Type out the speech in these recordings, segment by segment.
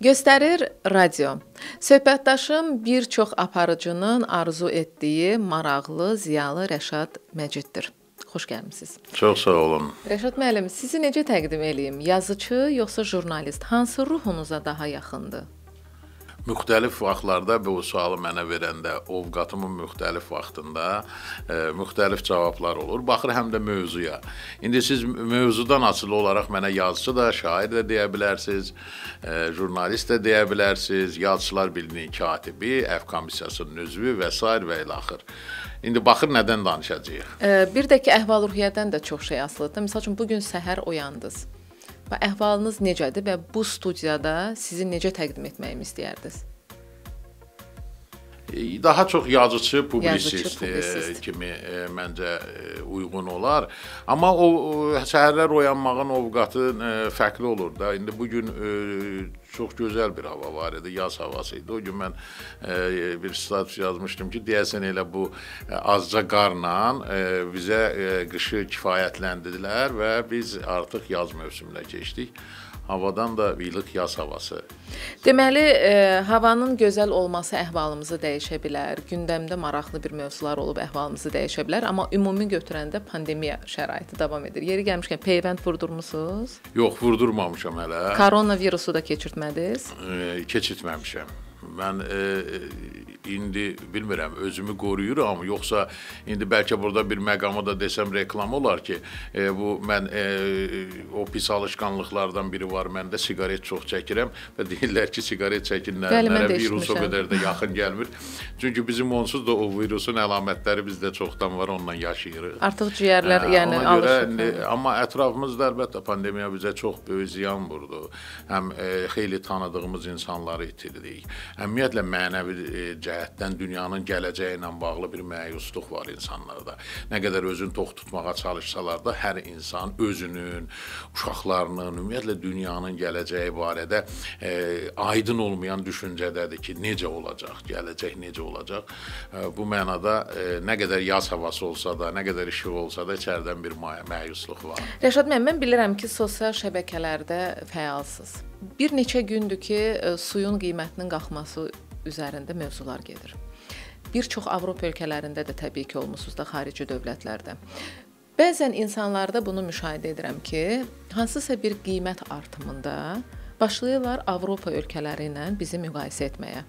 Göstərir radio. Söhbətdaşım bir çox aparıcının arzu etdiyi maraqlı, ziyalı Rəşad Məciddir. Xoş gəlmisiniz. Çox sağ olun. Rəşad müəllim, sizi necə təqdim eləyim? Yazıçı yoxsa jurnalist? Hansı ruhunuza daha yaxındır? müxtəlif vaxtlarda bu sualı mənə verəndə, ovqatımın müxtəlif vaxtında e, müxtəlif cavablar olur. Baxır həm də mövzuya. İndi siz mövzudan asılı olaraq mənə yazıçı da, şair də deyə bilərsiniz, e, jurnalist də deyə bilərsiniz, Yazıçılar Birliyinin katibi, Əf komissiyasının üzvü və s. və ilə axır. İndi baxır nədən danışacağıq. E, bir də ki, əhval-ruhiyyədən də çox şey asılıdır. Məsələn, bu gün səhər oyandınız. Və əhvalınız necədir və bu studiyada sizi necə təqdim etməyimi istəyərdiniz? E, daha çox yazıcı, publisist, yazıcı, e, publisist. kimi e, məncə e, uyğun olar. Amma o səhərlər oyanmağın ovqatı e, fərqli olur da. İndi bu gün e, çox gözəl bir hava var idi, yaz havası idi. O gün mən e, bir status yazmışdım ki, deyəsən elə bu e, azca qarla e, bizə e, qışı kifayətləndilər və biz artıq yaz mövsümünə keçdik havadan da ilıq yaz havası. Deməli, e, havanın gözəl olması əhvalımızı dəyişə bilər. Gündəmdə maraqlı bir mövzular olub əhvalımızı dəyişə bilər, amma ümumi götürəndə pandemiya şəraiti davam edir. Yeri gəlmişkən peyvənd vurdurmusunuz? Yox, vurdurmamışam hələ. Koronavirusu da keçirtmədiniz? E, keçirtməmişəm. Mən e, indi bilmirəm özümü qoruyuram, yoxsa indi bəlkə burada bir məqamı da desəm reklam olar ki, e, bu mən e, o pis alışqanlıqlardan biri var məndə siqaret çox çəkirəm və deyirlər ki, siqaret çəkinənlərə virus o qədər də yaxın gəlmir. Çünki bizim onsuz da o virusun əlamətləri bizdə çoxdan var, onunla yaşayırıq. Artıq ciyərlər, hə, yəni alışıb. Amma ətrafımızda əlbəttə pandemiya bizə çox böyük ziyan vurdu. Həm e, xeyli tanıdığımız insanları itirdik. Ümumiyyətlə mənəvi e, cəhətdən cəhətdən dünyanın gələcəyi ilə bağlı bir məyusluq var insanlarda. Nə qədər özünü tox tutmağa çalışsalar da hər insan özünün, uşaqlarının, ümumiyyətlə dünyanın gələcəyi barədə e, aydın olmayan düşüncədədir ki, necə olacaq, gələcək necə olacaq. E, bu mənada e, nə qədər yaz havası olsa da, nə qədər işıq olsa da içəridən bir məyusluq var. Rəşad müəllim, mən bilirəm ki, sosial şəbəkələrdə fəalsınız. Bir neçə gündür ki, e, suyun qiymətinin qalxması üzərində mövzular gedir. Bir çox Avropa ölkələrində də təbii ki, olmusunuz da xarici dövlətlərdə. Bəzən insanlarda bunu müşahidə edirəm ki, hansısa bir qiymət artımında başlayırlar Avropa ölkələri ilə bizi müqayisə etməyə.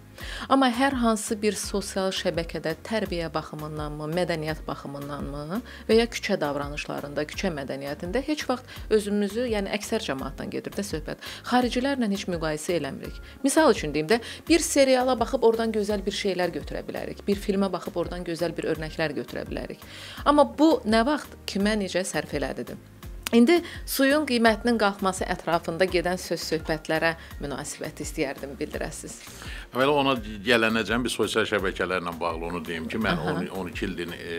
Amma hər hansı bir sosial şəbəkədə tərbiyə baxımındanmı, mədəniyyət baxımındanmı və ya küçə davranışlarında, küçə mədəniyyətində heç vaxt özümüzü, yəni əksər cəmaatdan gedir də söhbət. Xaricilərlə heç müqayisə eləmirik. Misal üçün deyim də, bir seriala baxıb oradan gözəl bir şeylər götürə bilərik. Bir filmə baxıb oradan gözəl bir örnəklər götürə bilərik. Amma bu nə vaxt kimə necə sərf elədidir? İndi suyun qiymətinin qalxması ətrafında gedən söz-söhbətlərə münasibət istəyərdim bildirəsiz. Əvvəla ona gələnəcən bir sosial şəbəkələrlə bağlı onu deyim ki, mən Aha. 12 ildir e,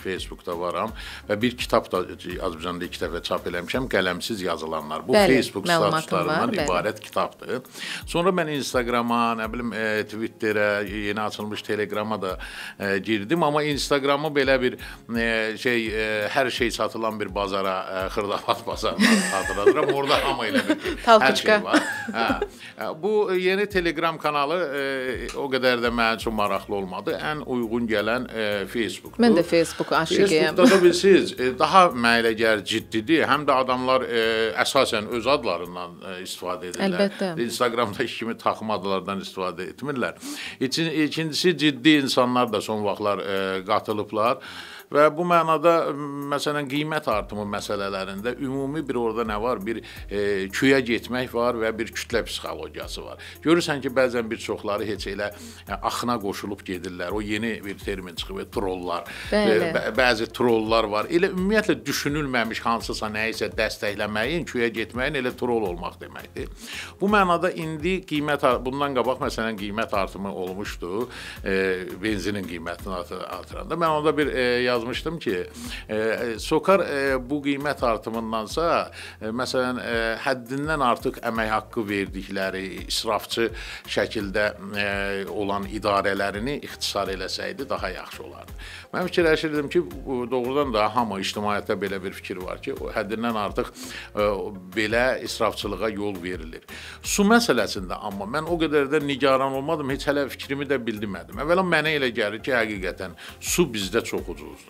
Facebookda varam və bir kitab da Azərbaycanda iki dəfə çap eləmişəm, qələmsiz yazılanlar. Bu bəli, Facebook statuslarından var, ibarət bəli. kitabdır. Sonra mən Instagrama, nə bilim, e, Twitterə, yeni açılmış Telegrama da e, girdim, amma Instagramı belə bir e, şey e, hər şey satılan bir bazara e, Xırdavat bazarını xatırladıram. Orada hamı elə bir hər şey var. Hə. Bu yeni Telegram kanalı e, o qədər də mənim üçün maraqlı olmadı. Ən uyğun gələn e, Facebookdur. Mən də Facebook aşiqəyəm. Facebookda da bilirsiniz, e, daha məyiləgər ciddidir. Həm də adamlar e, əsasən öz adlarından e, istifadə edirlər. Əlbəttə. Instagramda kimi taxma adlardan istifadə etmirlər. İkin, ikincisi ciddi insanlar da son vaxtlar e, qatılıblar və bu mənada məsələn qiymət artımı məsələlərində ümumi bir orada nə var? Bir e, küyə getmək var və bir kütlə psixologiyası var. Görürsən ki, bəzən bir çoxları heç elə yəni, axına qoşulub gedirlər. O yeni bir termin çıxıb, e, trollar. E, Bəli. E, bəzi trollar var. Elə ümumiyyətlə düşünülməmiş hansısa nəyisə dəstəkləməyin, küyə getməyin elə troll olmaq deməkdir. Bu mənada indi qiymət bundan qabaq məsələn qiymət artımı olmuşdu. E, benzinin qiymətini artıranda. Mən onda bir e, yazmışdım ki, e, SOCAR e, bu qiymət artımındansa, e, məsələn, həddindən artıq əmək haqqı verdikləri israfçı şəkildə olan idarələrini ixtisar eləsəydi daha yaxşı olardı. Mən fikirləşirdim ki, doğrudan da hamı ictimaiyyətdə belə bir fikir var ki, həddindən artıq belə israfçılığa yol verilir. Su məsələsində amma mən o qədər də nigaran olmadım, heç hələ fikrimi də bildirmədim. Əvvəla mənə elə gəlir ki, həqiqətən su bizdə çox ucuzdur.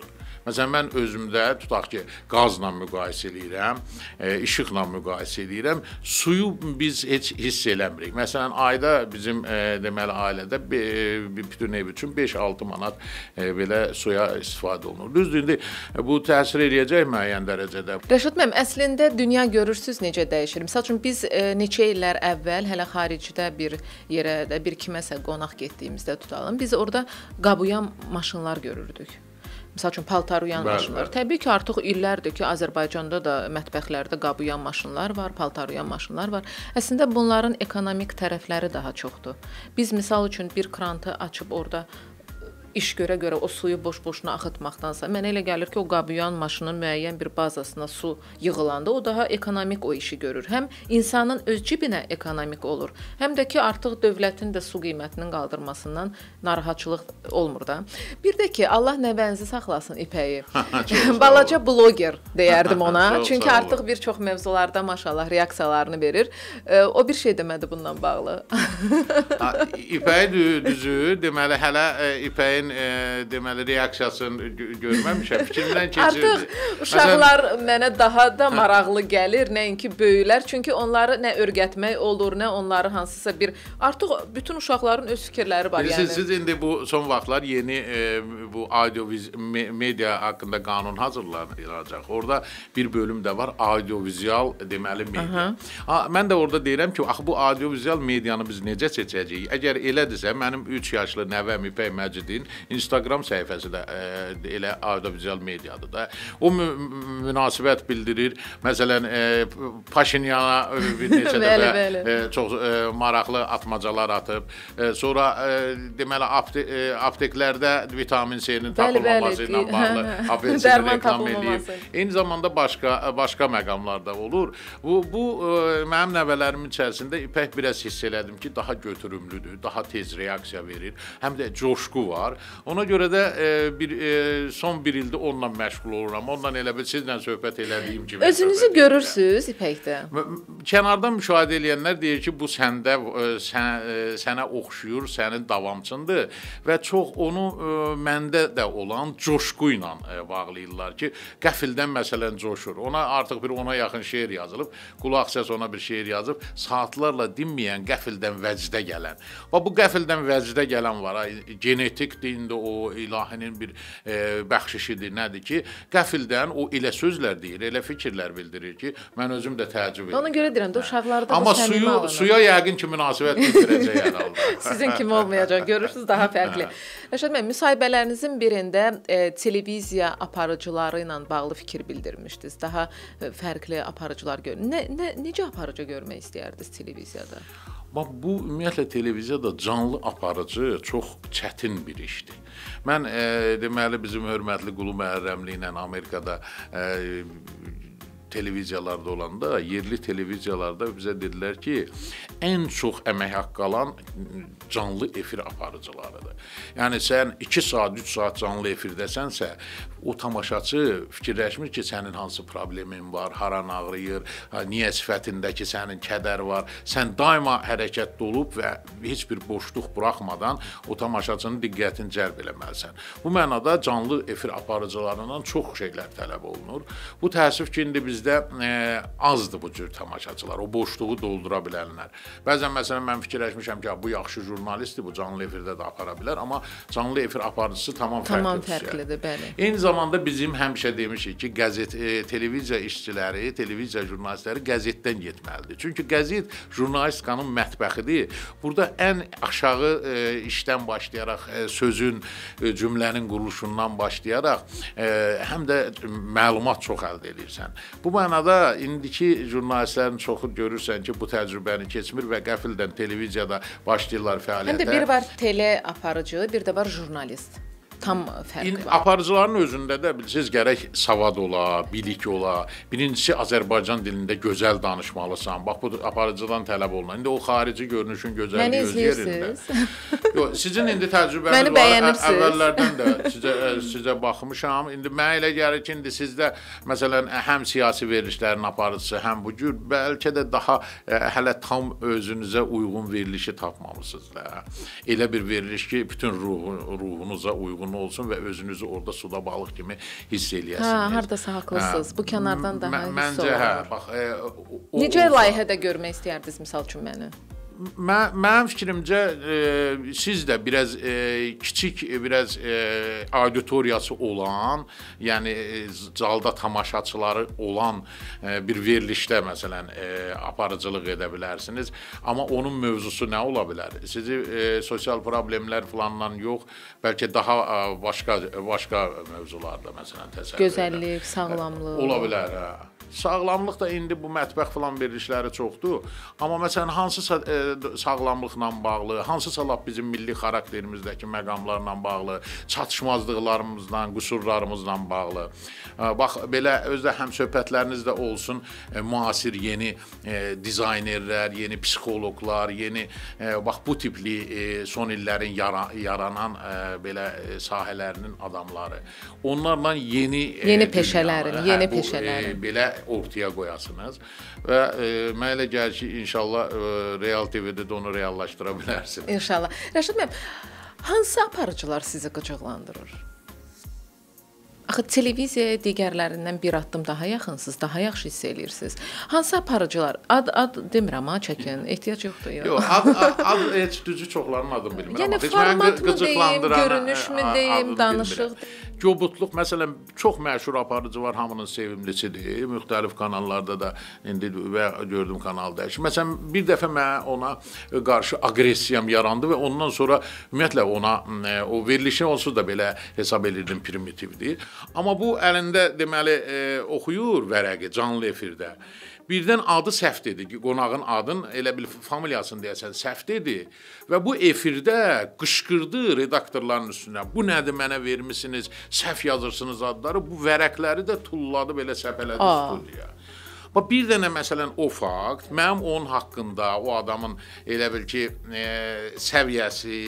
Məsələn mən özümdə tutaq ki, qazla müqayisə eləyirəm, e, işıqla müqayisə eləyirəm. Suyu biz heç hiss eləmirik. Məsələn ayda bizim e, deməli ailədə e, bütün ev üçün 5-6 manat belə suya istifadə olunur. Düzdür, indi bu təsir eləyəcək müəyyən dərəcədə. Rəşad müəllim, əslində dünya görürsüz necə dəyişir. Məsəl üçün biz neçə illər əvvəl hələ xaricdə bir yerə, bir kiməsə qonaq getdiyimizdə tutalım, biz orada qabuyam maşınlar görürdük məsəl üçün paltar uyan bəli, maşınlar. Bəli. Təbii ki, artıq illərdir ki, Azərbaycanda da mətbəxlərdə qab uyan maşınlar var, paltar uyan maşınlar var. Əslində bunların ekonomik tərəfləri daha çoxdur. Biz misal üçün bir krantı açıb orada iş görə-görə o suyu boş-boşuna axıtmaqdansa, mənə elə gəlir ki, o qabıyan maşının müəyyən bir bazasına su yığılanda o daha ekonomik o işi görür. Həm insanın öz cibinə ekonomik olur, həm də ki, artıq dövlətin də su qiymətinin qaldırmasından narahatçılıq olmur da. Bir də ki, Allah nəvənizi saxlasın ipəyi. Balaca bloger deyərdim ona. Çünki artıq bir çox mövzularda maşallah reaksiyalarını verir. O bir şey demədi bundan bağlı. İpəyi düzü, deməli hələ e, ipəyin Fikrin e, deməli reaksiyasını görməmişəm. Fikrimdən keçirdi. Artıq uşaqlar Məsələn, mənə daha da maraqlı gəlir, nəinki böyüklər, çünki onları nə öyrətmək olur, nə onları hansısa bir artıq bütün uşaqların öz fikirləri var. Bilirsiniz, yəni. siz indi bu son vaxtlar yeni e, bu audioviz me media haqqında qanun hazırlanacaq. Orda bir bölüm də var, audiovizual deməli media. Aha. Ha, mən də orada deyirəm ki, axı bu audiovizual medianı biz necə seçəcəyik? Əgər elədirsə, mənim 3 yaşlı nəvəm İpək Məcidin Instagram səhifəsi də ə, e, elə audiovizual mediadır da. O mü münasibət bildirir. Məsələn, ə, e, Paşinyana ə, e, bir neçə dəfə ə, çox ə, maraqlı atmacalar atıb. Ə, sonra ə, deməli apte ə, apteklərdə vitamin C-nin tapılmaması bəli, ilə bağlı ABC-də reklam eləyib. Eyni zamanda başqa başqa məqamlarda olur. Bu bu ə, mənim nəvələrimin içərisində ipək biraz hiss elədim ki, daha götürümlüdür, daha tez reaksiya verir. Həm də coşqu var. Ona görə də e, bir e, son bir ildə onunla məşğul oluram. Onunla elə bil sizlə söhbət elədiyim kimi. Özünüzü görürsüz İpəkdə. Kənardan müşahidə edənlər deyir ki, bu səndə e, sən, e, sənə oxşuyur, sənin davamçındır və çox onu e, məndə də olan coşqu ilə e, bağlayırlar ki, qəfildən məsələn coşur. Ona artıq bir ona yaxın şeir yazılıb. Qulaq səs ona bir şeir yazıb. Saatlarla dinməyən qəfildən vəcdə gələn. Və bu qəfildən vəcdə gələn var, genetikdir əlbəttə indi o ilahinin bir e, bəxşişidir, nədir ki, qəfildən o elə sözlər deyir, elə fikirlər bildirir ki, mən özüm də təəccüb edirəm. Ona görə deyirəm də hə. uşaqlarda Amma suyu alınır. suya yəqin ki münasibət bildirəcək hər halda. Sizin kimi olmayacaq. Görürsüz daha hə. fərqli. Rəşad müəllim, müsahibələrinizin birində e, televiziya aparıcıları ilə bağlı fikir bildirmişdiniz. Daha e, fərqli aparıcılar görün. Nə, nə necə aparıcı görmək istəyərdiniz televiziyada? Bax bu ümumiyyətlə televiziyada canlı aparıcı çox çətin bir işdir. Mən e, deməli bizim hörmətli Qulu Məhərrəmli ilə Amerikada e, televiziyalarda olanda, yerli televiziyalarda bizə dedilər ki, ən çox əmək haqqı alan canlı efir aparıcılarıdır. Yəni sən 2 saat, 3 saat canlı efirdəsənsə, o tamaşaçı fikirləşmir ki, sənin hansı problemin var, haran ağrıyır, niyə sifətindəki sənin kədər var. Sən daima hərəkətdə olub və heç bir boşluq buraxmadan o tamaşaçının diqqətini cəlb eləməlisən. Bu mənada canlı efir aparıcılarından çox şeylər tələb olunur. Bu təəssüf ki, indi bizdə e, azdır bu cür tamaşaçılar, o boşluğu doldura bilənlər. Bəzən məsələn mən fikirləşmişəm ki, bu yaxşı jurnalistdir, bu canlı efirdə də apara bilər, amma canlı efir aparıcısı tamam, tamam fərqlidir. Tamam fərqlidir, bəli. Eyni zamanda bizim həmişə demişik ki, qəzet e, televiziya işçiləri, televiziya jurnalistləri qəzetdən getməlidir. Çünki qəzet jurnalistikanın mətbəxidir. Burada ən aşağı e, işdən başlayaraq e, sözün, e, cümlənin quruluşundan başlayaraq e, həm də məlumat çox əldə edirsən. Bu mənada indiki jurnalistlərin çoxu görürsən ki, bu təcrübəni keçmir və qəfildən televiziyada başlayırlar fəaliyyətə. Həm də bir var tele aparıcı, bir də var jurnalist tam fərq İndi var. Aparıcıların özündə də bilirsiniz gərək savad ola, bilik ola. Birincisi Azərbaycan dilində gözəl danışmalısan. Bax bu aparıcıdan tələb olunan. İndi o xarici görünüşün gözəlliyi öz yerində. Yox, sizin indi təcrübəniz var. Əvvəllərdən də sizə e, sizə baxmışam. İndi mənə elə gəlir ki, indi sizdə məsələn e, həm siyasi verilişlərin aparıcısı, həm bu cür bəlkə də daha ə, e, hələ tam özünüzə uyğun verilişi tapmamısınız da. Elə bir veriliş ki, bütün ruhu, ruhunuza uyğun uyğun olsun və özünüzü orada suda balıq kimi hiss eləyəsiniz. Hə, hardasa haqlısınız. Hə, Bu kənardan daha hiss olunur. Məncə hə, bax e, o, Necə o, layihədə görmək istəyərdiniz məsəl üçün məni? mən mənim fikrimcə e, siz də biraz e, kiçik e, biraz e, auditoriyası olan, yəni e, zalda tamaşaçıları olan e, bir verilişdə məsələn e, aparıcılıq edə bilərsiniz, amma onun mövzusu nə ola bilər? Sizi e, sosial problemlər falandan yox, bəlkə daha e, başqa başqa mövzularda məsələn təsəvvür. Gözəllik, sağlamlıq. Ola bilər, hə. Sağlamlıq da indi bu mətbəx filan verilişləri çoxdur. Amma məsələn hansısa ə, e, sağlamlıqla bağlı, hansısa lap bizim milli xarakterimizdəki məqamlarla bağlı, çatışmazlıqlarımızla, qüsurlarımızla bağlı. Ə, e, bax belə özdə həm söhbətləriniz də olsun, ə, e, müasir yeni ə, dizaynerlər, yeni psixoloqlar, yeni ə, bax bu tipli ə, son illərin yara yaranan ə, belə sahələrinin adamları. Onlarla yeni yeni peşələrin, ə, hə, yeni peşələrin belə Hə, ortaya qoyasınız və e, mənə elə gəlir ki, inşallah e, Real TV-də də onu reallaşdıra bilərsiniz. İnşallah. Rəşad müəllim, hansı aparıcılar sizi qıcıqlandırır? Axı televiziyaya digərlərindən bir addım daha yaxınsınız, daha yaxşı hiss eləyirsiniz. Hansı aparıcılar? Ad ad demirəm ha çəkin, ehtiyac yoxdur ya. Yox, ad ad, ad heç düzü çoxlarının adını bilmirəm. Yəni format mı deyim, e, görünüş mü deyim, danışıq? Bilmirəm. Qobudluq məsələn çox məşhur aparıcı var, hamının sevimlisidir. Müxtəlif kanallarda da indi və gördüm kanalda. Məsələn bir dəfə mən ona qarşı aqressiyam yarandı və ondan sonra ümumiyyətlə ona e, o verilişi onsuz da belə hesab edirdim primitivdir. Amma bu əlində deməli e, oxuyur vərəqi canlı efirdə birdən adı səhv dedi ki, qonağın adın elə bil familiyasını deyəsən səhv dedi və bu efirdə qışqırdı redaktorların üstünə. Bu nədir mənə vermisiniz? Səhv yazırsınız adları. Bu vərəqləri də tulladı belə səpələdi studiyaya. Bax bir dənə məsələn o fakt mənim onun haqqında, o adamın elə bil ki, e, səviyyəsi,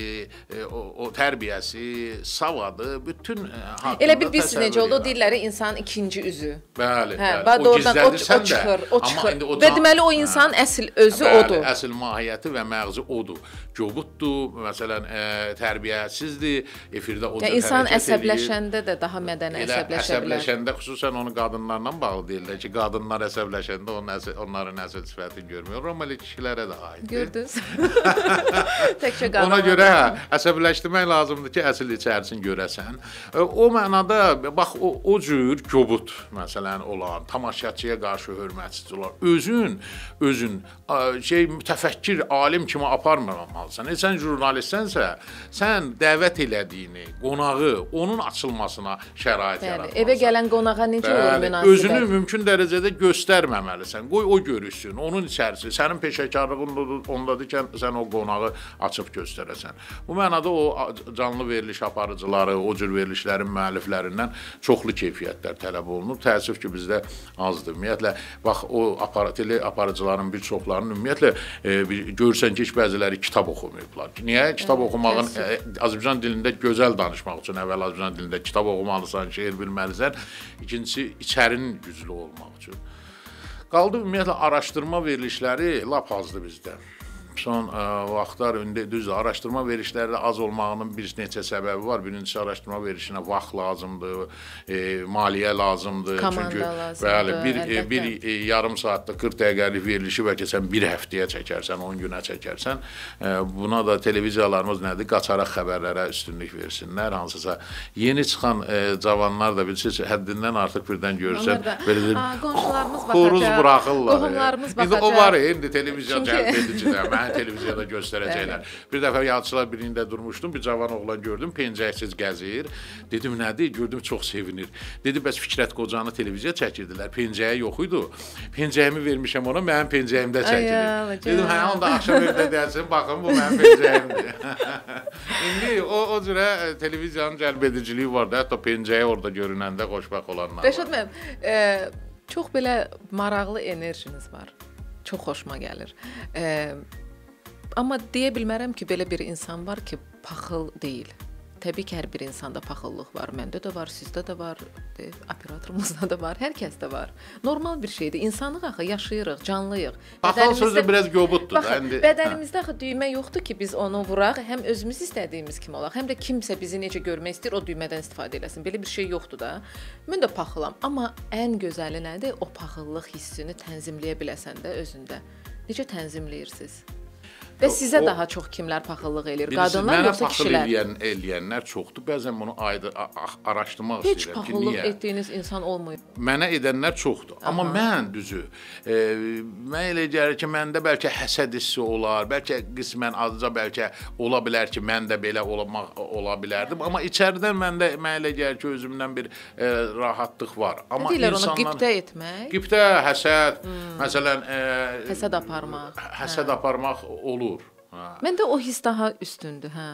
e, o, o tərbiyəsi, savadı, bütün e, haqqında Elə bil biz necə oldu deyirlər, insan ikinci üzü. Bəli, hə, bəli. O gizlədirsən o, o çıxır, o çıxır. O və deməli o insanın hə, əsl özü bəli, odur. Əsl mahiyyəti və məğzi odur. Gobuddur, məsələn, e, tərbiyəsizdir, efirdə o cür. Yəni insan əsəbləşəndə eləyir. də daha mədəni əsəbləşə bilər. Əsəbləşəndə xüsusən onu qadınlarla bağlı deyirlər ki, qadınlar əsəbləşir dərdləşəndə o nəsil, onların əsl sifətini görmüyor. Romalı kişilərə də aiddir. Gördünüz? Təkcə qadın. Ona görə hə, əsəbləşdirmək lazımdır ki, əsl içərisini görəsən. E, o mənada bax o, o cür kobud məsələn olan, tamaşaçıya qarşı hörmətsiz olan, özün özün şey mütəfəkkir alim kimi aparmamalısan. E, sən jurnalistsənsə, sən dəvət elədiyini, qonağı, onun açılmasına şərait yaratmalısan. Evə gələn qonağa necə olur münasibət? Özünü mümkün dərəcədə göstərmə verməməlisən. Qoy o görürsün. Onun içərisi sənin peşəkarlığın ondadır ki, sən o qonağı açıb göstərəsən. Bu mənada o canlı veriliş aparıcıları, o cür verilişlərin müəlliflərindən çoxlu keyfiyyətlər tələb olunur. Təəssüf ki, bizdə azdır. Ümumiyyətlə bax o aparatlı aparıcıların bir çoxlarının ümumiyyətlə e, görürsən ki, heç bəziləri kitab oxumayıblar. Niyə? Kitab ə, hə, oxumağın ə, e, Azərbaycan dilində gözəl danışmaq üçün əvvəl Azərbaycan dilində kitab oxumalısan, şeir bilməlisən. İkincisi içərinin güclü olmaq üçün. Qaldı ümumiyyətlə araşdırma verilişləri lap azdır bizdə. Son ə, e, vaxtlar indi düzdür, araşdırma verişləri də az olmağının bir neçə səbəbi var. Birincisi araşdırma verişinə vaxt lazımdır, e, maliyyə lazımdır. Komanda Çünki lazımdır, bəli, bir e, əlbəttə. e, bir e, yarım saatda 40 dəqiqəlik verilişi bəlkə sən 1 həftəyə çəkərsən, 10 günə çəkərsən. E, buna da televiziyalarımız nədir? Qaçaraq xəbərlərə üstünlük versinlər. Hansısa yeni çıxan e, cavanlar da bilirsiniz, həddindən artıq birdən görsən, belə deyim, qonşularımız baxacaq, e. qohumlarımız baxacaq. İndi o var indi televiziya Çünki... cəlb edici də. Mən məni hə, televiziyada göstərəcəklər. bir dəfə Yalçılar birində durmuşdum, bir cavan oğlan gördüm, pencəksiz gəzir. Dedim nədir? Gördüm çox sevinir. Dedi bəs Fikrət Qocanı televiziya çəkirdilər. Pencəyi yox idi. Pencəyimi vermişəm ona, mənim pencəyimdə çəkilir. Dedim hə, onda axşam evdə deyəsən, baxın bu mənim pencəyimdir. İndi o o cürə e, televiziyanın cəlbediciliyi var da, hətta pencəyi orada görünəndə xoşbəxt olanlar. Rəşad müəllim, e, çox belə maraqlı enerjiniz var. Çox xoşuma gəlir. E, Amma deyə bilmərəm ki, belə bir insan var ki, paxıl deyil. Təbii ki, hər bir insanda paxıllıq var. Məndə də var, sizdə də var, de, operatorumuzda da var, hər kəsdə var. Normal bir şeydir. İnsanlıq axı yaşayırıq, canlıyıq. Paxıl sözü biraz qobuddur da indi. Bədənimizdə axı düymə yoxdur ki, biz onu vuraq, həm özümüz istədiyimiz kimi olaq, həm də kimsə bizi necə görmək istəyir o düymədən istifadə eləsin. Belə bir şey yoxdur da. Mən də paxılam, amma ən gözəli nədir? O paxıllıq hissini tənzimləyə biləsən də özündə. Necə tənzimləyirsiniz? Və sizə o, daha çox kimlər paxıllıq eləyir? Qadınlar yoxsa kişilər? Mənə paxıl eləyən, eləyənlər çoxdur. Bəzən bunu ayda, araşdırmaq Heç istəyirəm ki, niyə? Heç paxıllıq etdiyiniz insan olmayıb. Mənə edənlər çoxdur. Aha. Amma mən düzü, e, mən elə gəlir ki, məndə bəlkə həsəd hissi olar, bəlkə qismən azca bəlkə ola bilər ki, mən də belə olmaq ola bilərdim. Amma içəridən məndə mənə elə gəlir ki, özümdən bir e, rahatlıq var. Amma Deyirlər insanlar ona qibtə etmək. Qibtə, həsəd, hmm. məsələn, e, həsəd aparmaq. Hə, həsəd hə. aparmaq olur. olur. Hə. Məndə o hiss daha üstündür, hə.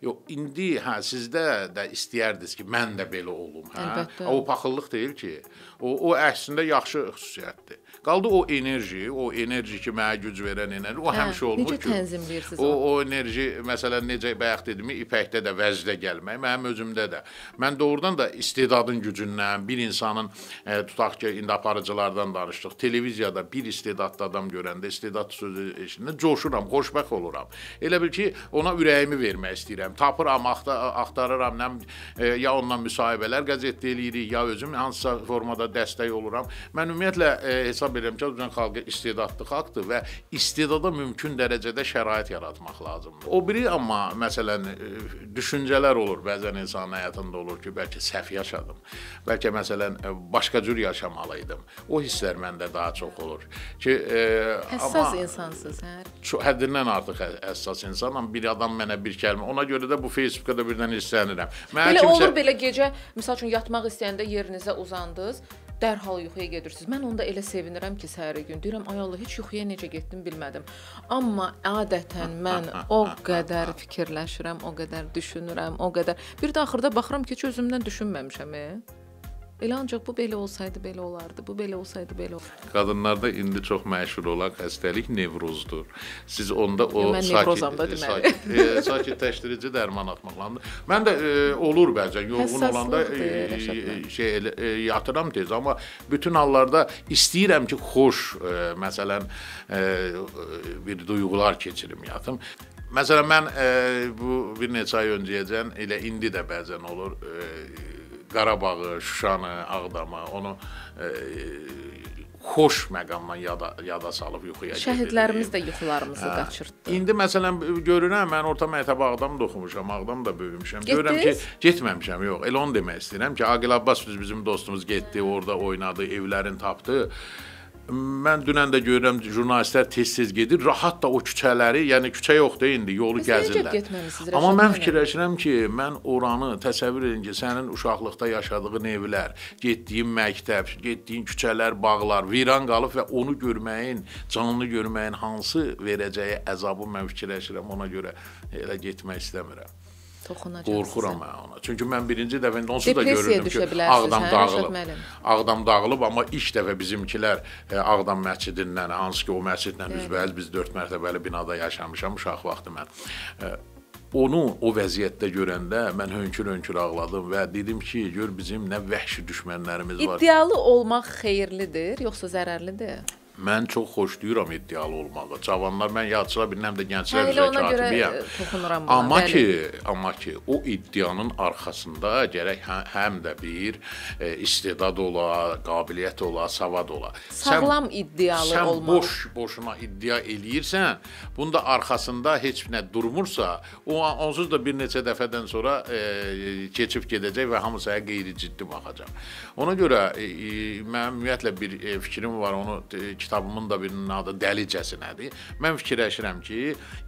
Yox, indi hə sizdə də istəyərdiniz ki, mən də belə olum, hə. Əlbəttə. O paxıllıq deyil ki. O o əslində yaxşı xüsusiyyətdir. Qaldı o enerji, o enerji ki, mənə güc verən enerji, o hə, həmişə olmur necə ki. Necə tənzimləyirsiniz o? O, o enerji məsələn necə bayaq dedim, ipəkdə də, vəzdə gəlmək, mənim özümdə də. Mən doğrudan da istedadın gücündən, bir insanın e, tutaq ki, indi aparıcılardan danışdıq. Televiziyada bir istedadlı adam görəndə, istedad sözü eşidəndə coşuram, xoşbəxt oluram baxıram. Elə bil ki, ona ürəyimi vermək istəyirəm. Tapıram, axta axtarıram, nə e, ya ondan müsahibələr qəzetdə eləyirik, ya özüm hansısa formada dəstək oluram. Mən ümumiyyətlə e, hesab edirəm ki, Azərbaycan xalqı istedadlı xalqdır və istedada mümkün dərəcədə şərait yaratmaq lazımdır. O biri amma məsələn e, düşüncələr olur bəzən insanın həyatında olur ki, bəlkə səhv yaşadım. Bəlkə məsələn e, başqa cür yaşamalı idim. O hisslər məndə daha çox olur ki, e, həssas amma, insansınız, hə? Çox həddindən artıq həssas həssas insanam. Bir adam mənə bir kəlmə. Ona görə də bu Facebookda da birdən hisslənirəm. Mənə belə kimsə... olur belə gecə, məsəl üçün yatmaq istəyəndə yerinizə uzandınız, dərhal yuxuya gedirsiniz. Mən onda elə sevinirəm ki, səhəri gün deyirəm, ay Allah, heç yuxuya necə getdim bilmədim. Amma adətən mən o qədər fikirləşirəm, o qədər düşünürəm, o qədər. Bir də axırda baxıram ki, heç özümdən düşünməmişəm. E? Elə ancaq bu belə olsaydı belə olardı, bu belə olsaydı belə olardı. Qadınlarda indi çox məşhur olan xəstəlik nevrozdur. Siz onda o Yo, sakit, da, sakit, e, sakitləşdirici dərman atmaqlandı. Mən də e, olur bəzən yorğun olanda e, e, e, şey elə, e, yatıram tez, amma bütün hallarda istəyirəm ki, xoş e, məsələn e, bir duyğular keçirim yatım. Məsələn mən e, bu bir neçə ay öncəyəcən elə indi də bəzən olur. E, Qarabağı, Şuşanı, Ağdamı, onu e, xoş məqamdan yada yada salıb yuxuya gedirdim. Şəhidlərimiz də yuxularımızı hə, qaçırtdı. İndi məsələn görürəm, mən orta məktəbə Ağdamda oxumuşam, Ağdamda böyümüşəm. Getdiniz? Görürəm ki, getməmişəm, yox. Elə onu demək istəyirəm ki, Aqil Abbas bizim dostumuz getdi, orada oynadı, evlərin tapdı mən dünən də görürəm jurnalistlər tez-tez gedir, rahat da o küçələri, yəni küçə yoxdur indi, yolu Biz gəzirlər. Amma mən fikirləşirəm ki, mən oranı təsəvvür edin ki, sənin uşaqlıqda yaşadığın evlər, getdiyin məktəb, getdiyin küçələr, bağlar viran qalıb və onu görməyin, canlı görməyin hansı verəcəyi əzabı mən fikirləşirəm, ona görə elə getmək istəmirəm. Toxunacaq. Qorxuram mən ona. Çünki mən birinci dəfə indi onsuz da görürdüm ki, Ağdam hə, dağılıb. Ağdam dağılıb, amma ilk dəfə bizimkilər e, Ağdam məscidindən, hansı ki o məscidlə üzbəyiz biz 4 mərtəbəli binada yaşamışam uşaq vaxtı mən. E, onu o vəziyyətdə görəndə mən hönkür-hönkür ağladım və dedim ki, gör bizim nə vəhşi düşmənlərimiz var. İddialı olmaq xeyirlidir, yoxsa zərərlidir? Mən çox xoşlayıram iddialı olmağı. Cavanlar mən yadçıla bilirəm də gənclər üzrə katibiyəm. Amma bəli. ki, amma ki, o iddianın arkasında gərək hə, həm də bir e, istedad ola, qabiliyyət ola, savad ola. Sağlam sən, iddialı sən olmalı. Sən boş boşuna iddia eləyirsən, bunda arkasında heç nə durmursa, o onsuz da bir neçə dəfədən sonra e, keçib gedəcək və hamı sənə qeyri-ciddi baxacaq. Ona görə e, e mənim ümumiyyətlə bir e, fikrim var, onu e, kitabımın da birinin adı Dəlicəsinədir. Mən fikirləşirəm ki,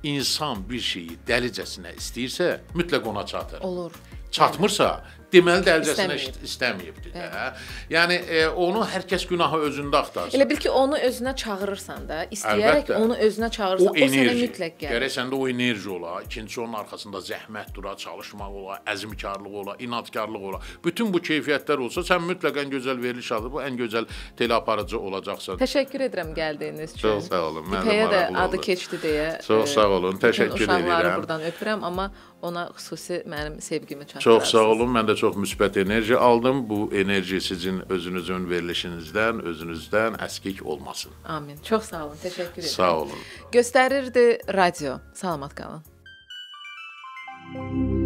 insan bir şeyi dəlicəsinə istəyirsə, mütləq ona çatır. Olur. Çatmırsa, deməli dərəcəsinə istəməyib. istəməyibdi də. Hə? Yəni e, onu hər kəs günahı özündə axtarsın. Elə bil ki, onu özünə çağırırsan da, istəyərək Əlbəttə. onu özünə çağırırsan, o, o sənə mütləq gəlir. Gərək səndə o enerji ola, ikinci onun arxasında zəhmət dura, çalışmaq ola, əzmkarlıq ola, inadkarlıq ola. Bütün bu keyfiyyətlər olsa, sən mütləq ən gözəl veriliş adı bu ən gözəl teleaparıcı olacaqsan. Təşəkkür edirəm gəldiyiniz üçün. Çox sağ olun. Mənə də adı oldu. keçdi deyə. Çox e, sağ olun. Təşəkkür edirəm. Uşaqları buradan öpürəm, amma ona xüsusi mənim sevgimi çatdırırsınız. Çox sağ olun. Mən də çox çox müsbət enerji aldım. Bu enerji sizin özünüzün verilişinizdən, özünüzdən əskik olmasın. Amin. Çox sağ olun. Təşəkkür edirəm. Sağ olun. Göstərirdi radio. Salamat qalın. thank you